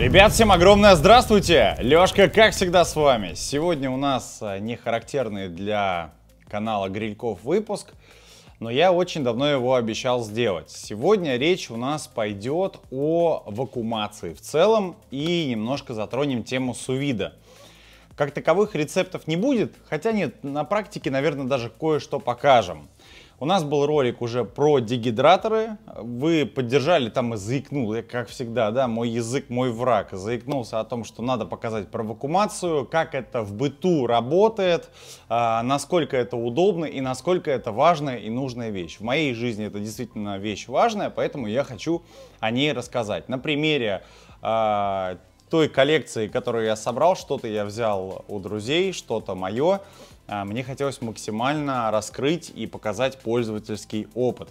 Ребят, всем огромное здравствуйте! Лёшка, как всегда, с вами. Сегодня у нас э, не характерный для канала Грильков выпуск, но я очень давно его обещал сделать. Сегодня речь у нас пойдет о вакуумации в целом и немножко затронем тему сувида. Как таковых рецептов не будет, хотя нет, на практике, наверное, даже кое-что покажем. У нас был ролик уже про дегидраторы. Вы поддержали, там и заикнул, я, как всегда, да, мой язык, мой враг. Заикнулся о том, что надо показать про вакуумацию, как это в быту работает, а, насколько это удобно и насколько это важная и нужная вещь. В моей жизни это действительно вещь важная, поэтому я хочу о ней рассказать. На примере а, той коллекции, которую я собрал, что-то я взял у друзей, что-то мое. А, мне хотелось максимально раскрыть и показать пользовательский опыт.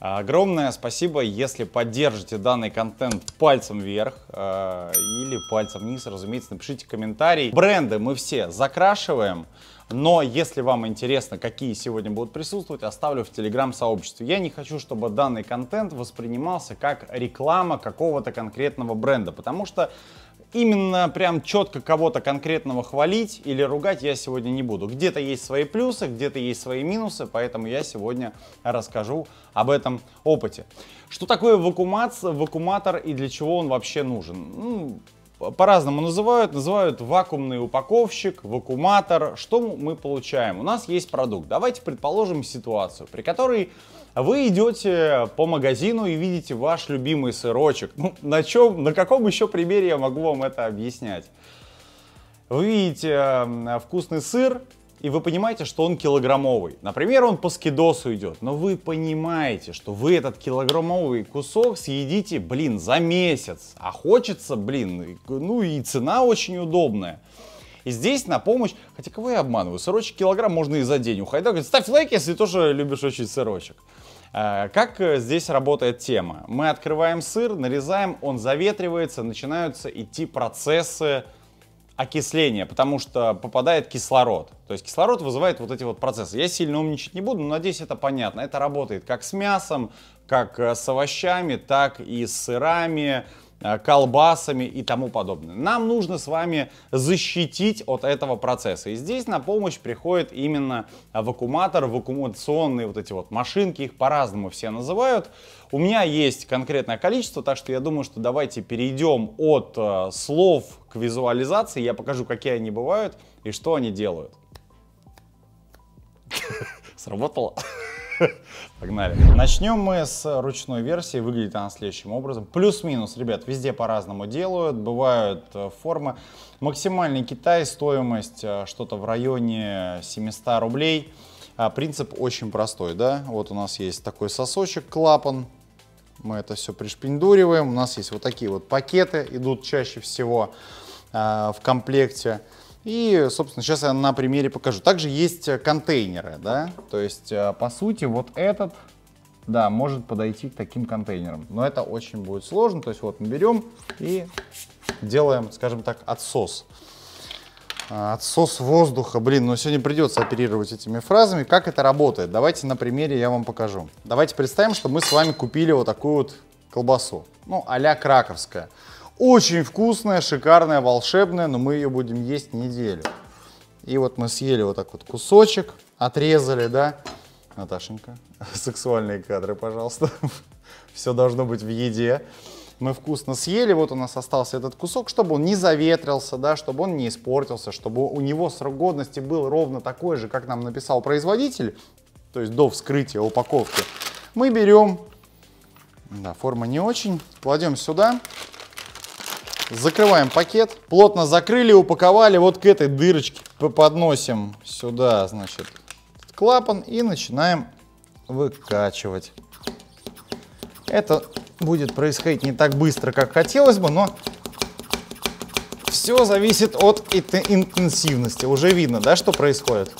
Огромное спасибо, если поддержите данный контент пальцем вверх э, или пальцем вниз, разумеется, напишите комментарий. Бренды мы все закрашиваем, но если вам интересно, какие сегодня будут присутствовать, оставлю в телеграм-сообществе. Я не хочу, чтобы данный контент воспринимался как реклама какого-то конкретного бренда, потому что именно прям четко кого-то конкретного хвалить или ругать я сегодня не буду. Где-то есть свои плюсы, где-то есть свои минусы, поэтому я сегодня расскажу об этом опыте. Что такое вакуумация, вакууматор и для чего он вообще нужен? Ну, по-разному называют. Называют вакуумный упаковщик, вакууматор. Что мы получаем? У нас есть продукт. Давайте предположим ситуацию, при которой вы идете по магазину и видите ваш любимый сырочек. Ну, на, чем, на каком еще примере я могу вам это объяснять? Вы видите э, вкусный сыр, и вы понимаете, что он килограммовый. Например, он по скидосу идет, но вы понимаете, что вы этот килограммовый кусок съедите, блин, за месяц. А хочется, блин, ну и цена очень удобная. И здесь на помощь, хотя кого я обманываю, сырочек килограмм можно и за день ухайдать. Ставь лайк, если тоже любишь очень сырочек. Э, как э, здесь работает тема? Мы открываем сыр, нарезаем, он заветривается, начинаются идти процессы окисления, потому что попадает кислород. То есть кислород вызывает вот эти вот процессы. Я сильно умничать не буду, но надеюсь это понятно. Это работает как с мясом, как э, с овощами, так и с сырами, Э, колбасами и тому подобное. Нам нужно с вами защитить от этого процесса. И здесь на помощь приходит именно вакууматор, вакуумационные вот эти вот машинки, их по-разному все называют. У меня есть конкретное количество, так что я думаю, что давайте перейдем от э, слов к визуализации. Я покажу, какие они бывают и что они делают. Сработало? Погнали. Начнем мы с ручной версии. Выглядит она следующим образом. Плюс-минус, ребят, везде по-разному делают. Бывают э, формы. Максимальный Китай, стоимость э, что-то в районе 700 рублей. А принцип очень простой, да? Вот у нас есть такой сосочек, клапан. Мы это все пришпиндуриваем. У нас есть вот такие вот пакеты, идут чаще всего а, в комплекте. И, собственно, сейчас я на примере покажу. Также есть э, контейнеры, да, то есть, э, по сути, вот этот, да, может подойти к таким контейнерам. Но это очень будет сложно, то есть вот мы берем и делаем, скажем так, отсос. А, отсос воздуха, блин, но ну сегодня придется оперировать этими фразами. Как это работает? Давайте на примере я вам покажу. Давайте представим, что мы с вами купили вот такую вот колбасу, ну а краковская. Очень вкусная, шикарная, волшебная, но мы ее будем есть неделю. И вот мы съели вот так вот кусочек, отрезали, да. Наташенька, сексуальные кадры, пожалуйста. Все должно быть в еде. Мы вкусно съели, вот у нас остался этот кусок, чтобы он не заветрился, да, чтобы он не испортился, чтобы у него срок годности был ровно такой же, как нам написал производитель, то есть до вскрытия упаковки. Мы берем, да, форма не очень, кладем сюда, Закрываем пакет. Плотно закрыли, упаковали. Вот к этой дырочке подносим сюда, значит, клапан и начинаем выкачивать. Это будет происходить не так быстро, как хотелось бы, но все зависит от интенсивности. Уже видно, да, что происходит.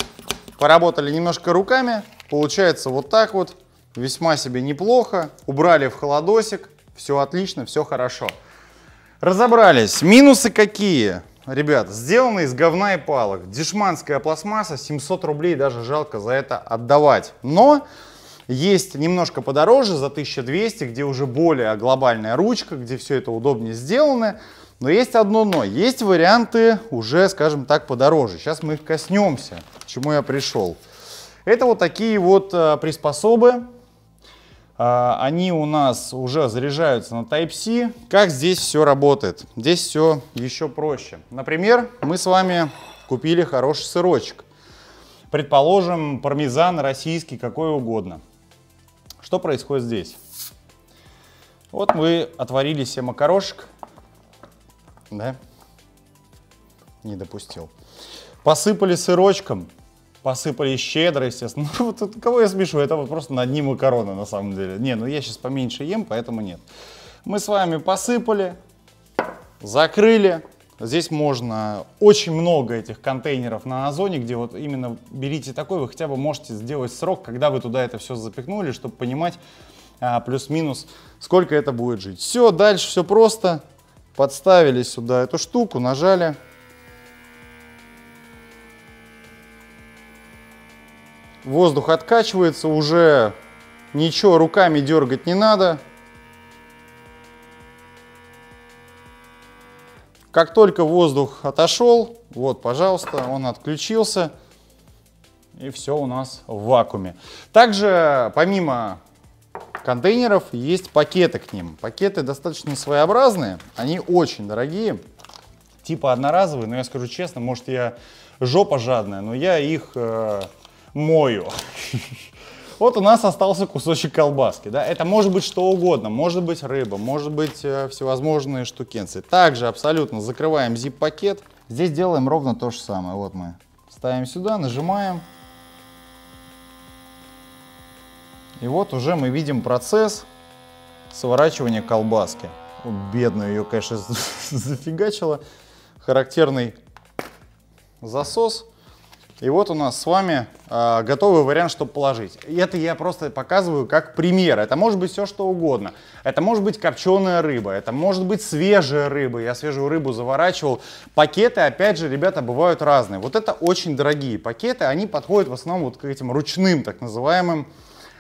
Поработали немножко руками, получается вот так вот, весьма себе неплохо. Убрали в холодосик, все отлично, все хорошо. Разобрались. Минусы какие? Ребят, Сделаны из говна и палок. Дешманская пластмасса, 700 рублей даже жалко за это отдавать. Но есть немножко подороже, за 1200, где уже более глобальная ручка, где все это удобнее сделано. Но есть одно но. Есть варианты уже, скажем так, подороже. Сейчас мы их коснемся, к чему я пришел. Это вот такие вот э, приспособы а, они у нас уже заряжаются на Type-C. Как здесь все работает? Здесь все еще проще. Например, мы с вами купили хороший сырочек. Предположим, пармезан российский, какой угодно. Что происходит здесь? Вот мы отварили себе макарошек. Да? Не допустил. Посыпали сырочком посыпали щедро, естественно. Ну, вот кого я смешу, это вот просто на дни макароны на самом деле. Не, ну я сейчас поменьше ем, поэтому нет. Мы с вами посыпали, закрыли. Здесь можно очень много этих контейнеров на Озоне, где вот именно берите такой, вы хотя бы можете сделать срок, когда вы туда это все запихнули, чтобы понимать а, плюс-минус, сколько это будет жить. Все, дальше все просто. Подставили сюда эту штуку, нажали. воздух откачивается, уже ничего руками дергать не надо. Как только воздух отошел, вот, пожалуйста, он отключился, и все у нас в вакууме. Также, помимо контейнеров, есть пакеты к ним. Пакеты достаточно своеобразные, они очень дорогие, типа одноразовые, но я скажу честно, может я жопа жадная, но я их э, мою. Вот у нас остался кусочек колбаски, да, это может быть что угодно, может быть рыба, может быть э, всевозможные штукенцы. Также абсолютно закрываем zip-пакет, здесь делаем ровно то же самое, вот мы ставим сюда, нажимаем. И вот уже мы видим процесс сворачивания колбаски. О, бедную ее, конечно, зафигачило. Характерный засос. И вот у нас с вами э, готовый вариант, чтобы положить. И это я просто показываю как пример. Это может быть все что угодно. Это может быть копченая рыба, это может быть свежая рыба. Я свежую рыбу заворачивал. Пакеты, опять же, ребята, бывают разные. Вот это очень дорогие пакеты. Они подходят в основном вот к этим ручным, так называемым,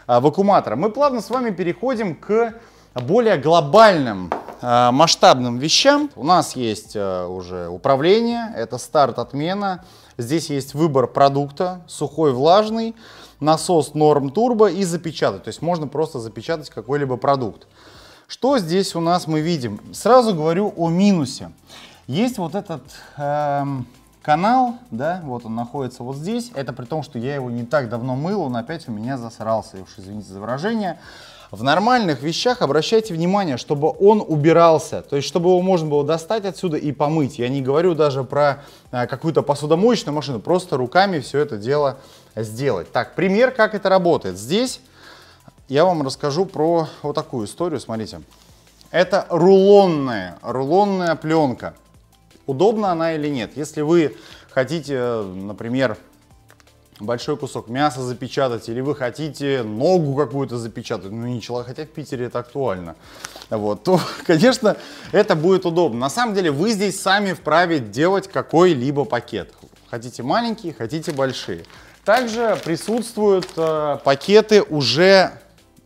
э, вакууматорам. Мы плавно с вами переходим к более глобальным а, масштабным вещам. У нас есть уже управление, это старт отмена, Здесь есть выбор продукта, сухой, влажный, насос норм турбо и запечатать. То есть можно просто запечатать какой-либо продукт. Что здесь у нас мы видим? Сразу говорю о минусе. Есть вот этот эм, канал, да, вот он находится вот здесь. Это при том, что я его не так давно мыл, он опять у меня засрался, уж извините за выражение. В нормальных вещах обращайте внимание, чтобы он убирался, то есть чтобы его можно было достать отсюда и помыть. Я не говорю даже про э, какую-то посудомоечную машину, просто руками все это дело сделать. Так, пример, как это работает. Здесь я вам расскажу про вот такую историю, смотрите. Это рулонная, рулонная пленка. Удобна она или нет? Если вы хотите, э, например, большой кусок мяса запечатать, или вы хотите ногу какую-то запечатать, ну ничего, хотя в Питере это актуально, вот, то, конечно, это будет удобно. На самом деле вы здесь сами вправе делать какой-либо пакет. Хотите маленькие, хотите большие. Также присутствуют э, пакеты уже,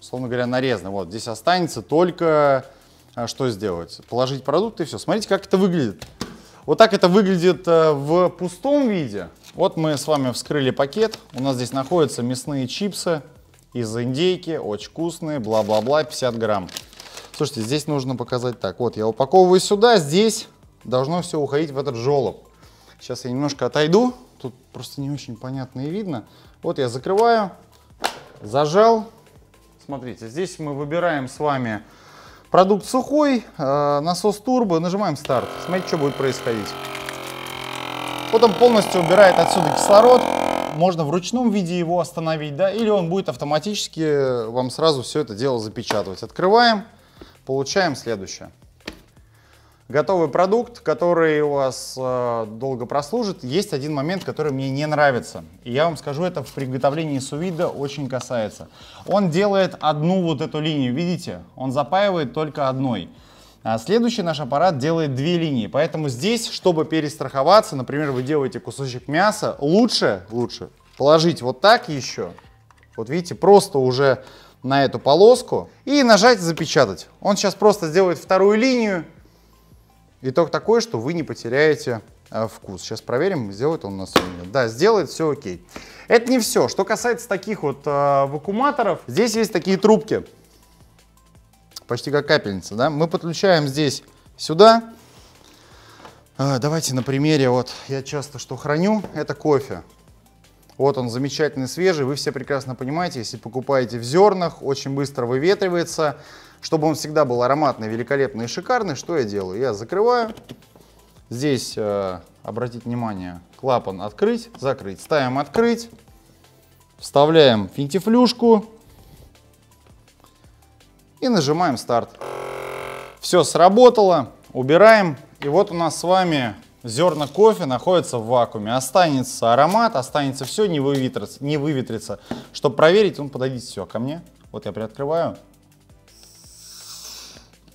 условно говоря, нарезанные. Вот здесь останется только э, что сделать? Положить продукты и все. Смотрите, как это выглядит. Вот так это выглядит э, в пустом виде. Вот мы с вами вскрыли пакет. У нас здесь находятся мясные чипсы из индейки, очень вкусные, бла-бла-бла, 50 грамм. Слушайте, здесь нужно показать так. Вот я упаковываю сюда, здесь должно все уходить в этот желоб. Сейчас я немножко отойду, тут просто не очень понятно и видно. Вот я закрываю, зажал. Смотрите, здесь мы выбираем с вами Продукт сухой, э, насос турбо, нажимаем старт. Смотрите, что будет происходить. Вот он полностью убирает отсюда кислород. Можно в ручном виде его остановить, да, или он будет автоматически вам сразу все это дело запечатывать. Открываем, получаем следующее готовый продукт, который у вас э, долго прослужит. Есть один момент, который мне не нравится. И я вам скажу, это в приготовлении сувида очень касается. Он делает одну вот эту линию, видите? Он запаивает только одной. А следующий наш аппарат делает две линии, поэтому здесь, чтобы перестраховаться, например, вы делаете кусочек мяса, лучше, лучше положить вот так еще, вот видите, просто уже на эту полоску и нажать запечатать. Он сейчас просто сделает вторую линию, Итог такой, что вы не потеряете э, вкус. Сейчас проверим, сделает он у нас или нет. Да, сделает, все окей. Это не все. Что касается таких вот э, вакууматоров, здесь есть такие трубки, почти как капельница, да. Мы подключаем здесь сюда. Э, давайте на примере, вот я часто что храню, это кофе. Вот он замечательный, свежий, вы все прекрасно понимаете, если покупаете в зернах, очень быстро выветривается, чтобы он всегда был ароматный, великолепный и шикарный, что я делаю? Я закрываю. Здесь, э, обратите внимание, клапан открыть, закрыть. Ставим открыть. Вставляем финтифлюшку. И нажимаем старт. Все сработало. Убираем. И вот у нас с вами зерна кофе находятся в вакууме. Останется аромат, останется все, не выветрится. Не выветрится. Чтобы проверить, он подойдет все ко мне. Вот я приоткрываю.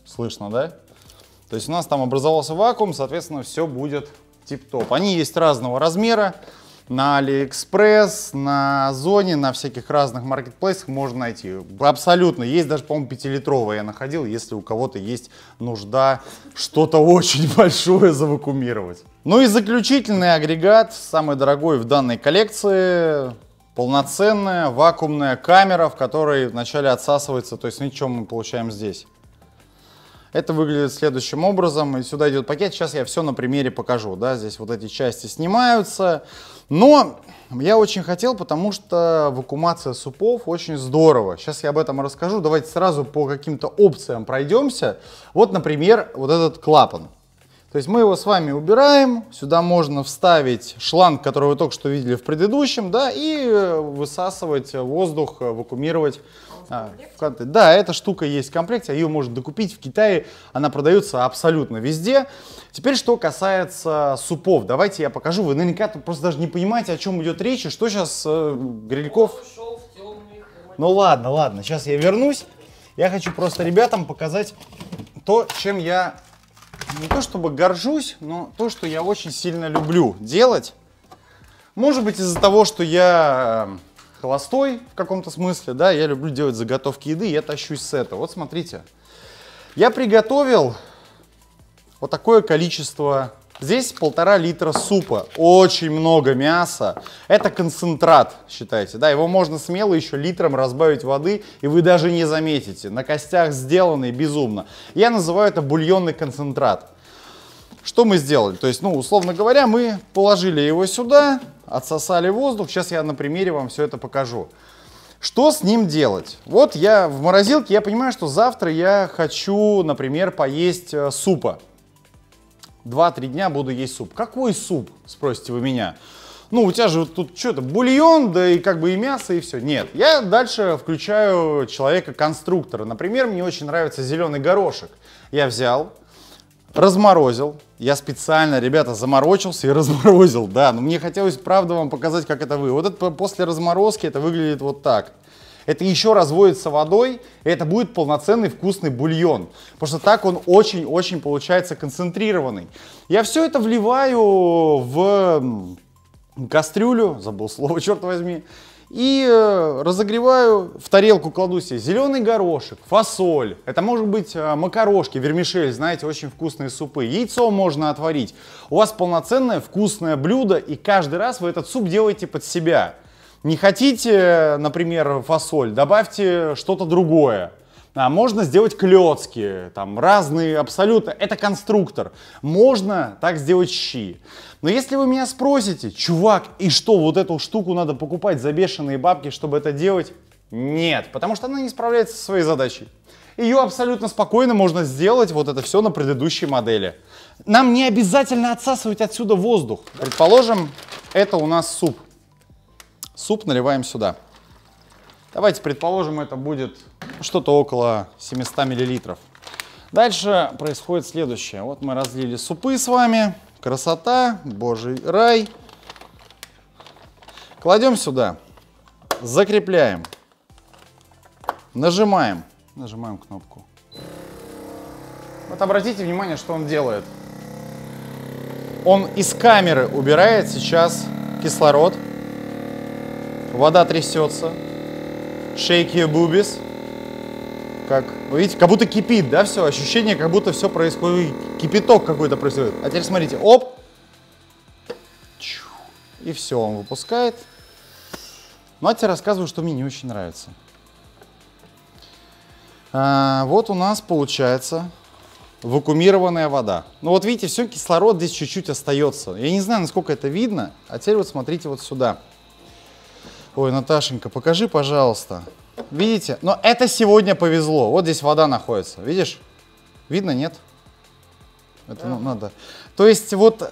Слышно, да? То есть у нас там образовался вакуум, соответственно, все будет тип-топ. Они есть разного размера. На AliExpress, на Зоне, на всяких разных маркетплейсах можно найти. Абсолютно. Есть даже, по-моему, 5-литровые я находил, если у кого-то есть нужда что-то очень большое завакумировать. Ну и заключительный агрегат, самый дорогой в данной коллекции, полноценная вакуумная камера, в которой вначале отсасывается, то есть ничего ну, мы получаем здесь. Это выглядит следующим образом. И сюда идет пакет. Сейчас я все на примере покажу. Да, здесь вот эти части снимаются. Но я очень хотел, потому что вакуумация супов очень здорово. Сейчас я об этом расскажу. Давайте сразу по каким-то опциям пройдемся. Вот, например, вот этот клапан. То есть мы его с вами убираем, сюда можно вставить шланг, который вы только что видели в предыдущем, да, и э, высасывать воздух, э, вакуумировать а, в комплекте? да, эта штука есть в комплекте, ее можно докупить в Китае, она продается абсолютно везде. Теперь, что касается супов, давайте я покажу, вы наверняка просто даже не понимаете, о чем идет речь, и что сейчас э, Грильков... Ну ладно, ладно, сейчас я вернусь. Я хочу просто ребятам показать то, чем я не то чтобы горжусь, но то, что я очень сильно люблю делать. Может быть из-за того, что я э, холостой в каком-то смысле, да, я люблю делать заготовки еды, я тащусь с этого. Вот смотрите, я приготовил вот такое количество, здесь полтора литра супа, очень много мяса, это концентрат, считайте, да, его можно смело еще литром разбавить воды, и вы даже не заметите, на костях сделанный безумно. Я называю это бульонный концентрат. Что мы сделали? То есть, ну, условно говоря, мы положили его сюда, отсосали воздух. Сейчас я на примере вам все это покажу. Что с ним делать? Вот я в морозилке, я понимаю, что завтра я хочу, например, поесть э, супа. Два-три дня буду есть суп. Какой суп, спросите вы меня? Ну, у тебя же тут что-то, бульон, да и как бы и мясо, и все. Нет, я дальше включаю человека-конструктора. Например, мне очень нравится зеленый горошек. Я взял, разморозил. Я специально, ребята, заморочился и разморозил, да. Но мне хотелось, правда, вам показать, как это вы. Вот это после разморозки это выглядит вот так. Это еще разводится водой, и это будет полноценный вкусный бульон. Потому что так он очень-очень получается концентрированный. Я все это вливаю в кастрюлю, забыл слово, черт возьми. И э, разогреваю, в тарелку кладу себе зеленый горошек, фасоль, это может быть э, макарошки, вермишель, знаете, очень вкусные супы. Яйцо можно отварить. У вас полноценное вкусное блюдо, и каждый раз вы этот суп делаете под себя. Не хотите, например, фасоль, добавьте что-то другое. А можно сделать клетки, там разные абсолютно. Это конструктор. Можно так сделать щи. Но если вы меня спросите, чувак, и что, вот эту штуку надо покупать за бешеные бабки, чтобы это делать? Нет, потому что она не справляется со своей задачей. Ее абсолютно спокойно можно сделать вот это все на предыдущей модели. Нам не обязательно отсасывать отсюда воздух. Предположим, это у нас суп. Суп наливаем сюда. Давайте предположим, это будет что-то около 700 миллилитров. Дальше происходит следующее. Вот мы разлили супы с вами. Красота, божий рай. Кладем сюда, закрепляем, нажимаем, нажимаем кнопку. Вот обратите внимание, что он делает. Он из камеры убирает сейчас кислород, вода трясется, Shake your boobies. Как, вы видите, как будто кипит, да, все? Ощущение, как будто все происходит, кипяток какой-то происходит. А теперь смотрите, оп. И все, он выпускает. Ну, а теперь рассказываю, что мне не очень нравится. А, вот у нас получается вакуумированная вода. Ну вот видите, все, кислород здесь чуть-чуть остается. Я не знаю, насколько это видно. А теперь вот смотрите вот сюда. Ой, Наташенька, покажи, пожалуйста. Видите? Но это сегодня повезло. Вот здесь вода находится. Видишь? Видно, нет? Это да. Ну, надо. То есть вот э,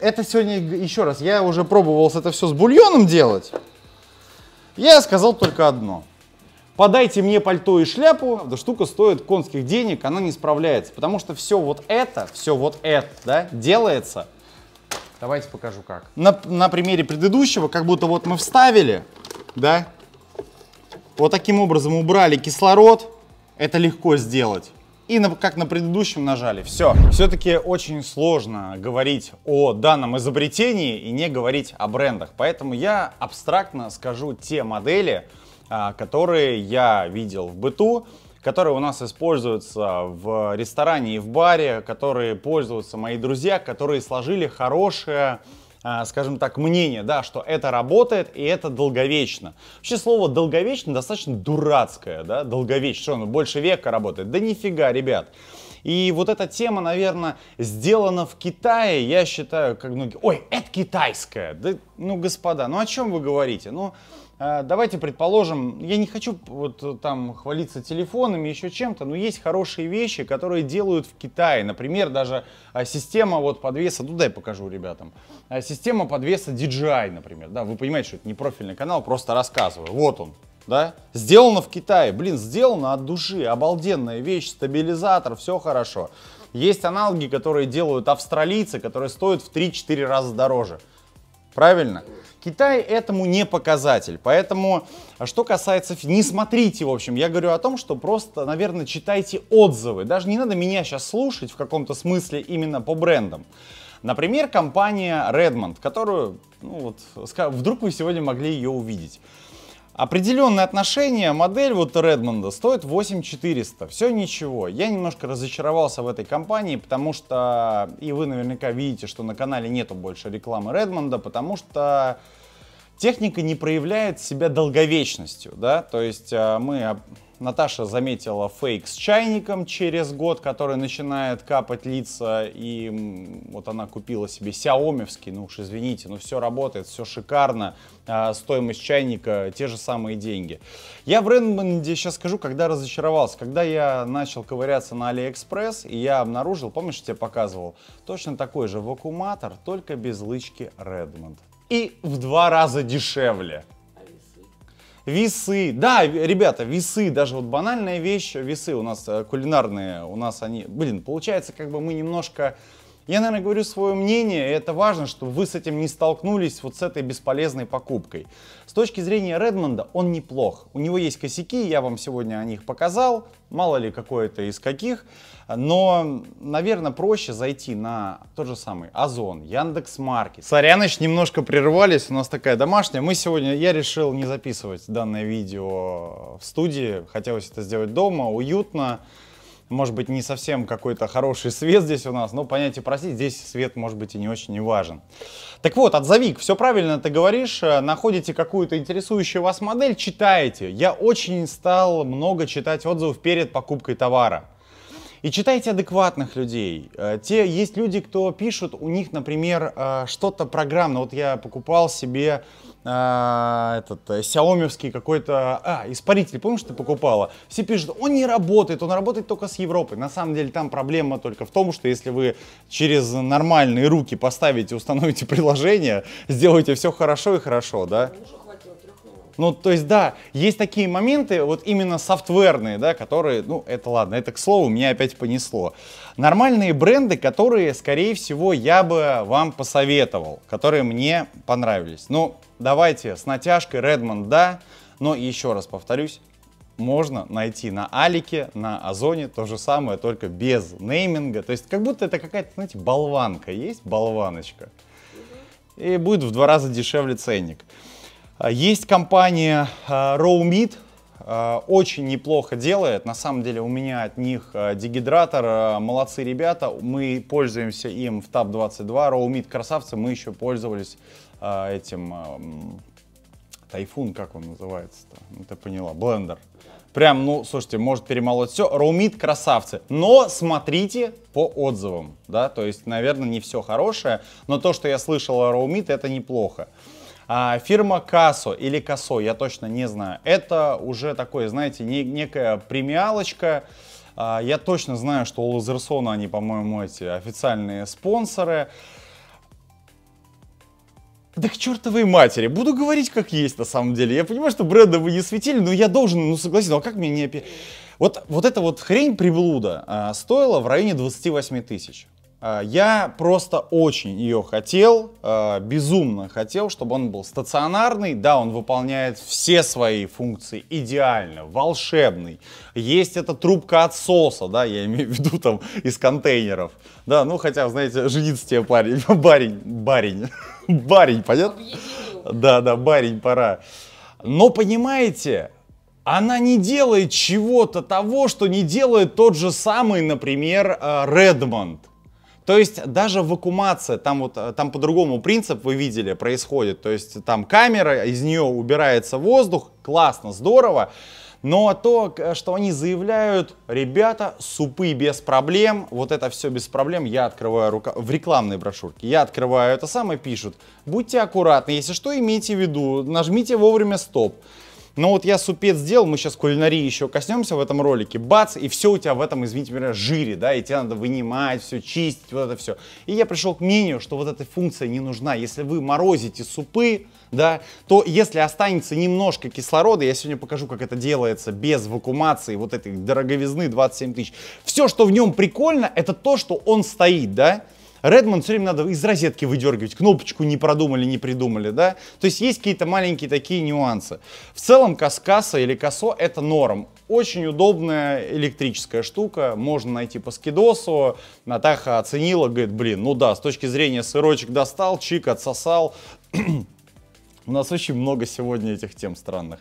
это сегодня, еще раз, я уже пробовал это все с бульоном делать. Я сказал только одно. Подайте мне пальто и шляпу, Да штука стоит конских денег, она не справляется, потому что все вот это, все вот это, да, делается – Давайте покажу как. На, на примере предыдущего, как будто вот мы вставили, да, вот таким образом убрали кислород, это легко сделать. И на, как на предыдущем нажали, все. Все-таки очень сложно говорить о данном изобретении и не говорить о брендах. Поэтому я абстрактно скажу те модели, а, которые я видел в быту, которые у нас используются в ресторане и в баре, которые пользуются мои друзья, которые сложили хорошее э, скажем так, мнение, да, что это работает и это долговечно. Вообще слово долговечно достаточно дурацкое, да, долговечно, что оно больше века работает. Да нифига, ребят. И вот эта тема, наверное, сделана в Китае, я считаю, как многие, ой, это китайская. Да, ну, господа, ну о чем вы говорите? Ну, а, давайте предположим, я не хочу э, вот э, там хвалиться телефонами, еще чем-то, но есть хорошие вещи, которые делают в Китае. Например, даже а, система вот подвеса, ну дай покажу ребятам, а, система подвеса DJI, например, да, вы понимаете, что это не профильный канал, просто рассказываю, вот он, да, сделано в Китае, блин, сделано от души, обалденная вещь, стабилизатор, все хорошо. Есть аналоги, которые делают австралийцы, которые стоят в 3-4 раза дороже. Правильно? Китай этому не показатель. Поэтому, а что касается, не смотрите, в общем, я говорю о том, что просто, наверное, читайте отзывы. Даже не надо меня сейчас слушать в каком-то смысле именно по брендам. Например, компания Redmond, которую, ну вот, вдруг вы сегодня могли ее увидеть. Определенные отношения, модель вот Редмонда стоит 8400, все ничего. Я немножко разочаровался в этой компании, потому что, и вы наверняка видите, что на канале нету больше рекламы Редмонда, потому что техника не проявляет себя долговечностью, да, то есть э, мы Наташа заметила фейк с чайником через год, который начинает капать лица, и вот она купила себе сяомевский, ну уж извините, но ну все работает, все шикарно, а, стоимость чайника те же самые деньги. Я в Рэнбенде сейчас скажу, когда разочаровался, когда я начал ковыряться на Алиэкспресс, и я обнаружил, помнишь, я тебе показывал, точно такой же вакууматор, только без лычки Redmond. И в два раза дешевле. Весы, да, ребята, весы, даже вот банальная вещь, весы у нас э, кулинарные, у нас они, блин, получается, как бы мы немножко... Я, наверное, говорю свое мнение, и это важно, чтобы вы с этим не столкнулись, вот с этой бесполезной покупкой точки зрения Редмонда он неплох. У него есть косяки, я вам сегодня о них показал, мало ли какое-то из каких. Но, наверное, проще зайти на тот же самый Озон, Яндекс.Маркет. Соряныч, немножко прервались, у нас такая домашняя. Мы сегодня, я решил не записывать данное видео в студии, хотелось это сделать дома, уютно может быть, не совсем какой-то хороший свет здесь у нас, но понятие простить, здесь свет, может быть, и не очень не важен. Так вот, отзовик, все правильно ты говоришь, э, находите какую-то интересующую вас модель, читаете. Я очень стал много читать отзывов перед покупкой товара. И читайте адекватных людей. Э, те есть люди, кто пишут, у них, например, э, что-то программное. Вот я покупал себе э, этот Xiaomi какой-то а, испаритель, помнишь, ты покупала? Все пишут, он не работает, он работает только с Европой. На самом деле там проблема только в том, что если вы через нормальные руки поставите, установите приложение, сделаете все хорошо и хорошо, да? Ну, то есть, да, есть такие моменты, вот именно софтверные, да, которые, ну, это ладно, это к слову, меня опять понесло. Нормальные бренды, которые, скорее всего, я бы вам посоветовал, которые мне понравились. Ну, давайте с натяжкой Redmond, да, но еще раз повторюсь, можно найти на Алике, на Озоне то же самое, только без нейминга. То есть как будто это какая-то, знаете, болванка есть, болваночка. И будет в два раза дешевле ценник. А, есть компания а, RowMeat, а, очень неплохо делает. На самом деле у меня от них дегидратор. Молодцы ребята. Мы пользуемся им в ТАП-22. Роумит красавцы. Мы еще пользовались этим... Тайфун, как он называется-то? Ну, ты поняла. Блендер. Прям, ну, слушайте, может перемолоть все. Роумит красавцы. Но смотрите по отзывам, да? То есть, наверное, не все хорошее. Но то, что я слышал о Роумит, это неплохо. А, фирма Касо или Касо, я точно не знаю. Это уже такой, знаете, не, некая премиалочка. А, я точно знаю, что у Лазерсона они, по-моему, эти официальные спонсоры. Да к чертовой матери, буду говорить как есть на самом деле. Я понимаю, что бренда вы не светили, но я должен, ну согласен, ну, а как мне не... Вот, вот эта вот хрень приблуда а, стоила в районе 28 тысяч. А, я просто очень ее хотел, а, безумно хотел, чтобы он был стационарный. Да, он выполняет все свои функции идеально, волшебный. Есть эта трубка отсоса, да, я имею в виду там из контейнеров. Да, ну хотя, знаете, жениться тебе парень, барень, барень, барень, понятно? Да, да, барень, пора. Но понимаете, она не делает чего-то того, что не делает тот же самый, например, а, Редмонд. То есть даже вакуумация, там вот э, там по-другому принцип, вы видели, происходит. То есть там камера, из нее убирается воздух, классно, здорово. Но то, что они заявляют, ребята, супы без проблем, вот это все без проблем, я открываю рука... в рекламной брошюрке, я открываю это самое, пишут, будьте аккуратны, если что, имейте в виду, нажмите вовремя стоп. Но ну вот я супец сделал, мы сейчас кулинарии еще коснемся в этом ролике, бац, и все у тебя в этом, извините меня, жире, да, и тебе надо вынимать, все чистить, вот это все. И я пришел к мнению, что вот эта функция не нужна. Если вы морозите супы, да, то если останется немножко кислорода, я сегодня покажу, как это делается без вакуумации вот этой дороговизны 27 тысяч, все, что в нем прикольно, это то, что он стоит, да, Redmond все время надо из розетки выдергивать, кнопочку не продумали, не придумали, да? То есть есть какие-то маленькие такие нюансы. В целом каскаса или косо это норм. Очень удобная электрическая штука, можно найти по скидосу. Натаха оценила, говорит, блин, ну да, с точки зрения сырочек достал, чик отсосал. У нас очень много сегодня этих тем странных.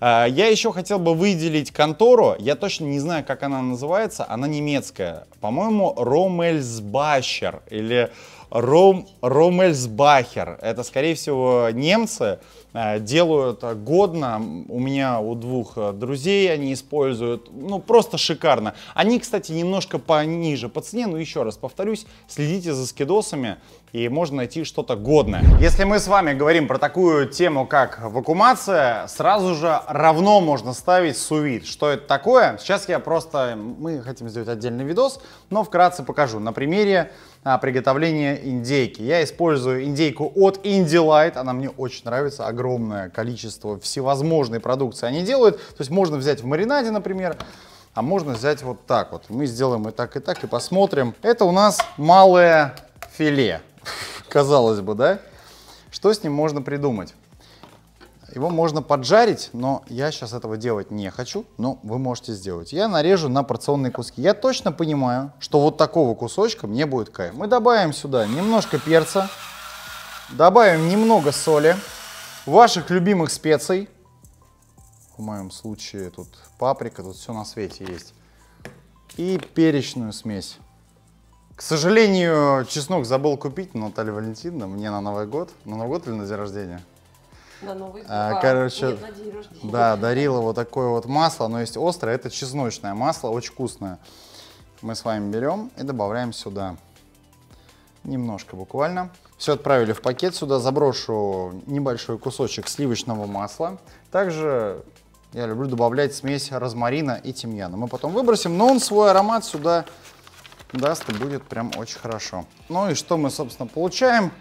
А, я еще хотел бы выделить контору. Я точно не знаю, как она называется. Она немецкая. По-моему, Ромельсбахер или Ром, Ромельсбахер. Это, скорее всего, немцы. Э, Делаю это годно. У меня у двух э, друзей они используют. Ну, просто шикарно. Они, кстати, немножко пониже по цене. Но еще раз повторюсь, следите за скидосами и можно найти что-то годное. Если мы с вами говорим про такую тему, как вакуумация, сразу же равно можно ставить сувид. Что это такое? Сейчас я просто... Мы хотим сделать отдельный видос, но вкратце покажу на примере а, приготовления индейки. Я использую индейку от Indelight, она мне очень нравится, огромное количество всевозможной продукции они делают. То есть можно взять в маринаде, например, а можно взять вот так вот. Мы сделаем и так, и так, и посмотрим. Это у нас малое филе, казалось бы, да? Что с ним можно придумать? Его можно поджарить, но я сейчас этого делать не хочу, но вы можете сделать. Я нарежу на порционные куски. Я точно понимаю, что вот такого кусочка мне будет кайф. Мы добавим сюда немножко перца, добавим немного соли, ваших любимых специй. В моем случае тут паприка, тут все на свете есть. И перечную смесь. К сожалению, чеснок забыл купить, Наталья Валентиновна, мне на Новый год. На Новый год или на день рождения? На Новый а, а, короче, Нет, на день Да, дарила вот такое вот масло, но есть острое, это чесночное масло, очень вкусное. Мы с вами берем и добавляем сюда. Немножко буквально. Все отправили в пакет. Сюда заброшу небольшой кусочек сливочного масла. Также я люблю добавлять смесь розмарина и тимьяна. Мы потом выбросим, но он свой аромат сюда даст и будет прям очень хорошо. Ну и что мы, собственно, получаем?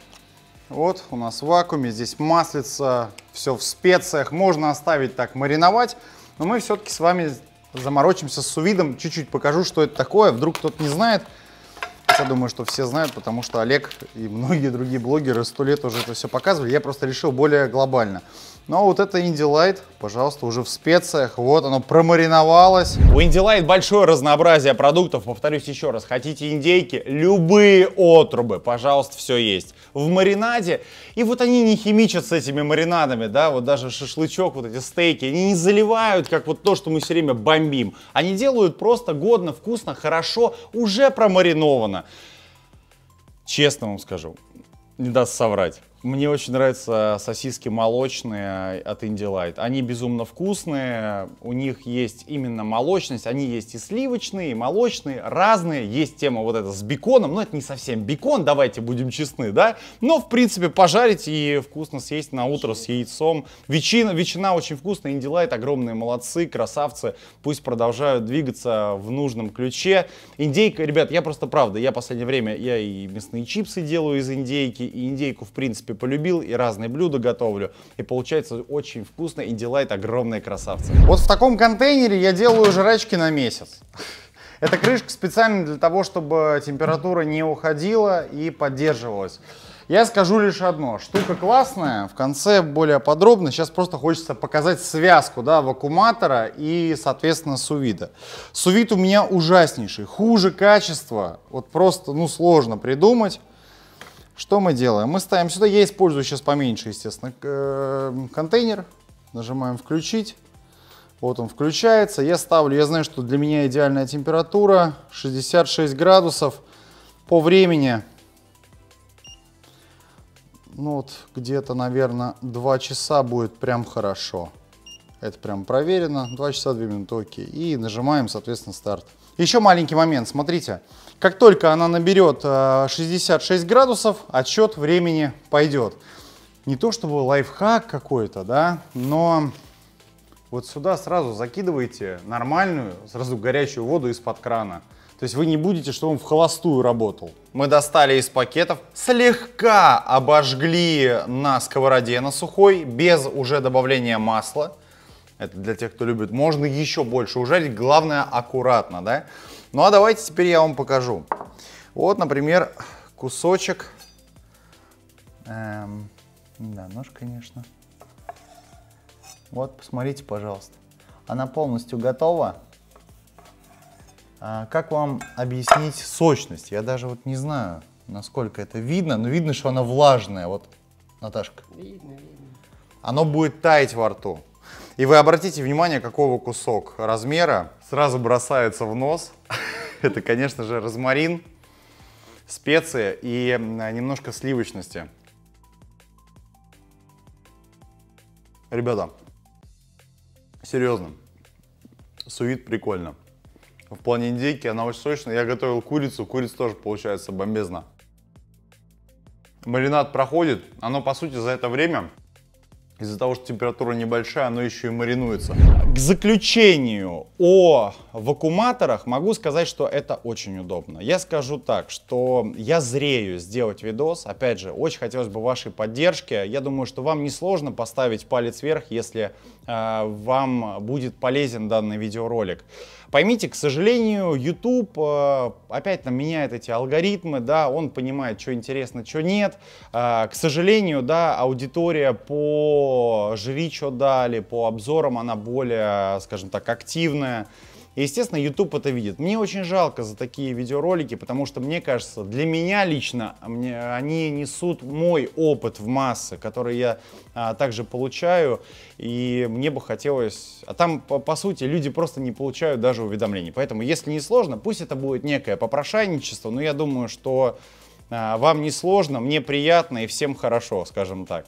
Вот у нас в вакууме, здесь маслица, все в специях, можно оставить так мариновать, но мы все-таки с вами заморочимся с сувидом, чуть-чуть покажу, что это такое, вдруг кто-то не знает. Я думаю, что все знают, потому что Олег и многие другие блогеры сто лет уже это все показывали, я просто решил более глобально. Но ну, а вот это Инди Лайт, пожалуйста, уже в специях. Вот оно промариновалось. У Инди Лайт большое разнообразие продуктов. Повторюсь еще раз, хотите индейки, любые отрубы, пожалуйста, все есть. В маринаде. И вот они не химичат с этими маринадами, да, вот даже шашлычок, вот эти стейки, они не заливают, как вот то, что мы все время бомбим. Они делают просто годно, вкусно, хорошо, уже промариновано. Честно вам скажу, не даст соврать. Мне очень нравятся сосиски молочные от Indelight. Они безумно вкусные, у них есть именно молочность, они есть и сливочные, и молочные, разные. Есть тема вот эта с беконом, но это не совсем бекон, давайте будем честны, да? Но, в принципе, пожарить и вкусно съесть на утро с яйцом. Ветчина, ветчина очень вкусная, Indelight огромные молодцы, красавцы. Пусть продолжают двигаться в нужном ключе. Индейка, ребят, я просто правда, я последнее время, я и мясные чипсы делаю из индейки, и индейку, в принципе, принципе, полюбил и разные блюда готовлю. И получается очень вкусно, и Дилайт огромные красавцы. Вот в таком контейнере я делаю жрачки на месяц. Эта крышка специально для того, чтобы температура не уходила и поддерживалась. Я скажу лишь одно. Штука классная, в конце более подробно. Сейчас просто хочется показать связку да, вакууматора и, соответственно, сувида. Сувид у меня ужаснейший, хуже качества. Вот просто, ну, сложно придумать. Что мы делаем? Мы ставим сюда, я использую сейчас поменьше, естественно, эм, контейнер. Нажимаем «Включить». Вот он включается. Я ставлю, я знаю, что для меня идеальная температура 66 градусов по времени. Ну вот где-то, наверное, 2 часа будет прям хорошо. Это прям проверено. 2 часа 2 минуты, окей. И нажимаем, соответственно, старт. Еще маленький момент, смотрите. Смотрите. Как только она наберет 66 э, градусов, отсчет времени пойдет. Не то чтобы лайфхак какой-то, да, но вот сюда сразу закидывайте нормальную, сразу горячую воду из-под крана. То есть вы не будете, что он в холостую работал. Мы достали из пакетов, слегка обожгли на сковороде на сухой, без уже добавления масла. Это для тех, кто любит. Можно еще больше ужарить, главное аккуратно, да? Ну а давайте теперь я вам покажу. Вот, например, кусочек. Эм, да, нож, конечно. Вот, посмотрите, пожалуйста. Она полностью готова. А как вам объяснить сочность? Я даже вот не знаю, насколько это видно, но видно, что она влажная. Вот, Наташка. Видно, видно. Оно будет таять во рту. И вы обратите внимание, какого кусок размера сразу бросается в нос. Это, конечно же, розмарин, специи и немножко сливочности. Ребята, серьезно, сувит прикольно. В плане индейки она очень сочная. Я готовил курицу, курица тоже получается бомбезна. Маринад проходит, оно по сути за это время из-за того, что температура небольшая, оно еще и маринуется. К заключению о вакууматорах могу сказать, что это очень удобно. Я скажу так, что я зрею сделать видос. Опять же, очень хотелось бы вашей поддержки. Я думаю, что вам несложно поставить палец вверх, если э, вам будет полезен данный видеоролик. Поймите, к сожалению, YouTube э, опять там меняет эти алгоритмы, да, он понимает, что интересно, что нет. Э, к сожалению, да, аудитория по «Живи, что дали», по обзорам, она более, скажем так, активная. И, естественно, YouTube это видит. Мне очень жалко за такие видеоролики, потому что, мне кажется, для меня лично а мне, они несут мой опыт в массы, который я а, также получаю, и мне бы хотелось... А там, по, по сути, люди просто не получают даже уведомлений. Поэтому, если не сложно, пусть это будет некое попрошайничество, но я думаю, что а, вам не сложно, мне приятно и всем хорошо, скажем так.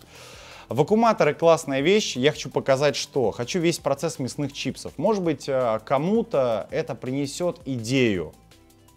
Вакууматоры классная вещь. Я хочу показать, что. Хочу весь процесс мясных чипсов. Может быть, э, кому-то это принесет идею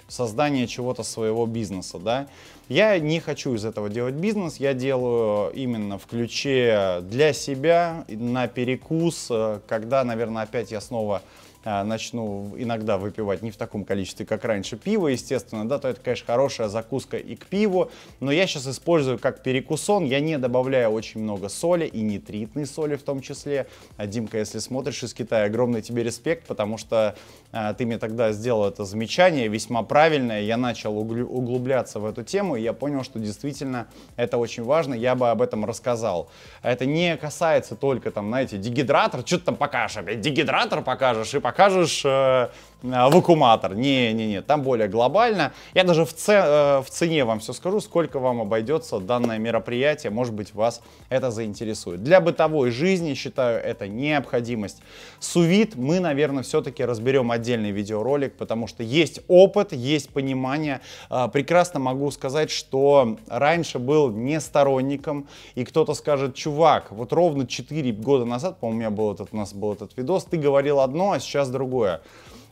создания чего-то своего бизнеса, да. Я не хочу из этого делать бизнес, я делаю именно в ключе для себя, на перекус, э, когда, наверное, опять я снова а, начну иногда выпивать не в таком количестве, как раньше, пиво, естественно, да, то это, конечно, хорошая закуска и к пиву, но я сейчас использую как перекусон, я не добавляю очень много соли и нитритной соли в том числе. А, Димка, если смотришь из Китая, огромный тебе респект, потому что а, ты мне тогда сделал это замечание весьма правильное, я начал углубляться в эту тему, и я понял, что действительно это очень важно, я бы об этом рассказал. А это не касается только, там, знаете, дегидратор, что ты там покажешь дегидратор покажешь и покажешь покажешь э, а, вакууматор. Не-не-не, там более глобально. Я даже в, ц... Э, в цене вам все скажу, сколько вам обойдется данное мероприятие. Может быть, вас это заинтересует. Для бытовой жизни, считаю, это необходимость. Сувид мы, наверное, все-таки разберем отдельный видеоролик, потому что есть опыт, есть понимание. А, прекрасно могу сказать, что раньше был не сторонником, и кто-то скажет, чувак, вот ровно 4 года назад, по-моему, у меня был этот, у нас был этот видос, ты говорил одно, а сейчас другое.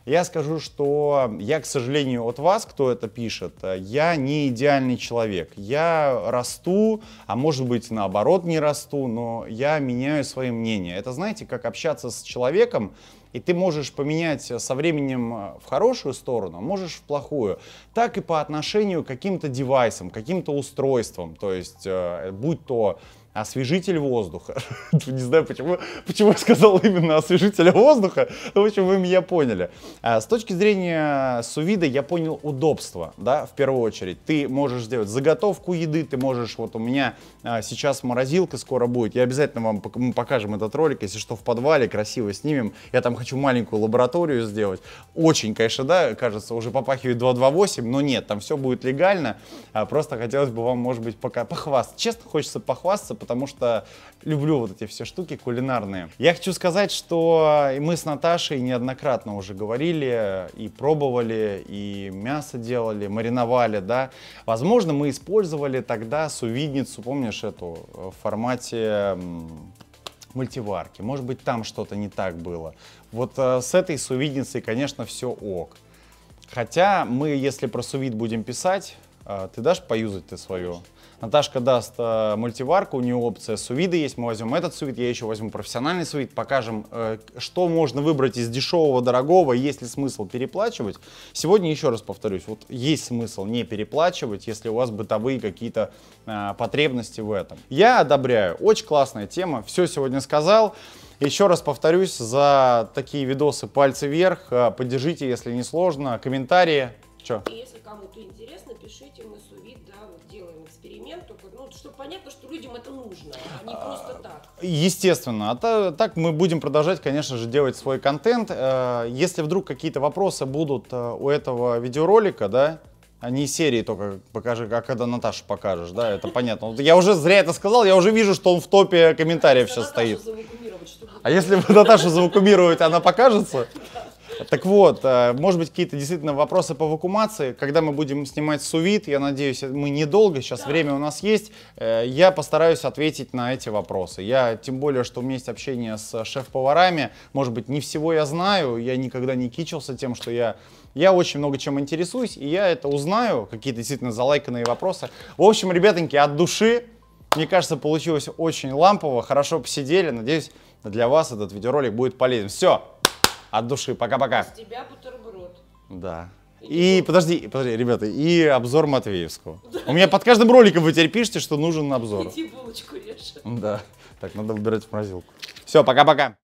Я скажу, что я, к сожалению, от вас, кто это пишет, э, я не идеальный человек. Я расту, а может быть наоборот не расту, но я меняю свои мнения. Это знаете, как общаться с человеком, и ты можешь поменять со временем э, в хорошую сторону, а можешь в плохую. Так и по отношению к каким-то девайсам, каким-то устройствам. То есть, э, будь то освежитель воздуха. Ну, не знаю, почему, почему я сказал именно освежитель воздуха, но, ну, в общем, вы меня поняли. А, с точки зрения сувида я понял удобство, да, в первую очередь. Ты можешь сделать заготовку еды, ты можешь, вот у меня а, сейчас морозилка скоро будет, я обязательно вам мы покажем этот ролик, если что, в подвале, красиво снимем. Я там хочу маленькую лабораторию сделать. Очень, конечно, да, кажется, уже попахивает 228, но нет, там все будет легально. А, просто хотелось бы вам, может быть, пока похвастаться. Честно, хочется похвастаться, потому что люблю вот эти все штуки кулинарные. Я хочу сказать, что мы с Наташей неоднократно уже говорили и пробовали, и мясо делали, мариновали, да. Возможно, мы использовали тогда сувидницу, помнишь эту, э, в формате мультиварки. Может быть, там что-то не так было. Вот э, с этой сувидницей, конечно, все ок. Хотя мы, если про сувид будем писать, э, ты дашь поюзать ты свою? Конечно. Наташка даст э, мультиварку, у нее опция сувида есть, мы возьмем этот сувид, я еще возьму профессиональный сувид, покажем, э, что можно выбрать из дешевого, дорогого, есть ли смысл переплачивать. Сегодня еще раз повторюсь, вот есть смысл не переплачивать, если у вас бытовые какие-то э, потребности в этом. Я одобряю, очень классная тема, все сегодня сказал. Еще раз повторюсь, за такие видосы пальцы вверх, э, поддержите, если не сложно, комментарии. Че? Если кому-то интересно, пишите, мы с моменту, ну, чтобы понятно, что людям это нужно, а не просто а, так. Естественно. А так мы будем продолжать, конечно же, делать свой контент. Э, если вдруг какие-то вопросы будут э, у этого видеоролика, да, а не серии только покажи, а когда Наташа покажешь, да, это понятно. Вот я уже зря это сказал, я уже вижу, что он в топе комментариев сейчас стоит. А если вы Наташу завакумируете, она покажется? Да. Так вот, э, может быть, какие-то действительно вопросы по вакуумации. Когда мы будем снимать сувит, я надеюсь, мы недолго, сейчас да. время у нас есть, э, я постараюсь ответить на эти вопросы. Я, тем более, что у меня есть общение с шеф-поварами, может быть, не всего я знаю, я никогда не кичился тем, что я я очень много чем интересуюсь, и я это узнаю, какие-то действительно залайканные вопросы. В общем, ребятоньки, от души, мне кажется, получилось очень лампово, хорошо посидели. Надеюсь, для вас этот видеоролик будет полезен. Все, от души. Пока-пока. С тебя бутерброд. Да. И подожди, подожди, ребята, и обзор Матвеевского. Да. У меня под каждым роликом вы теперь пишете, что нужен обзор. Иди булочку режь. Да. Так, надо выбирать в морозилку. Все, пока-пока.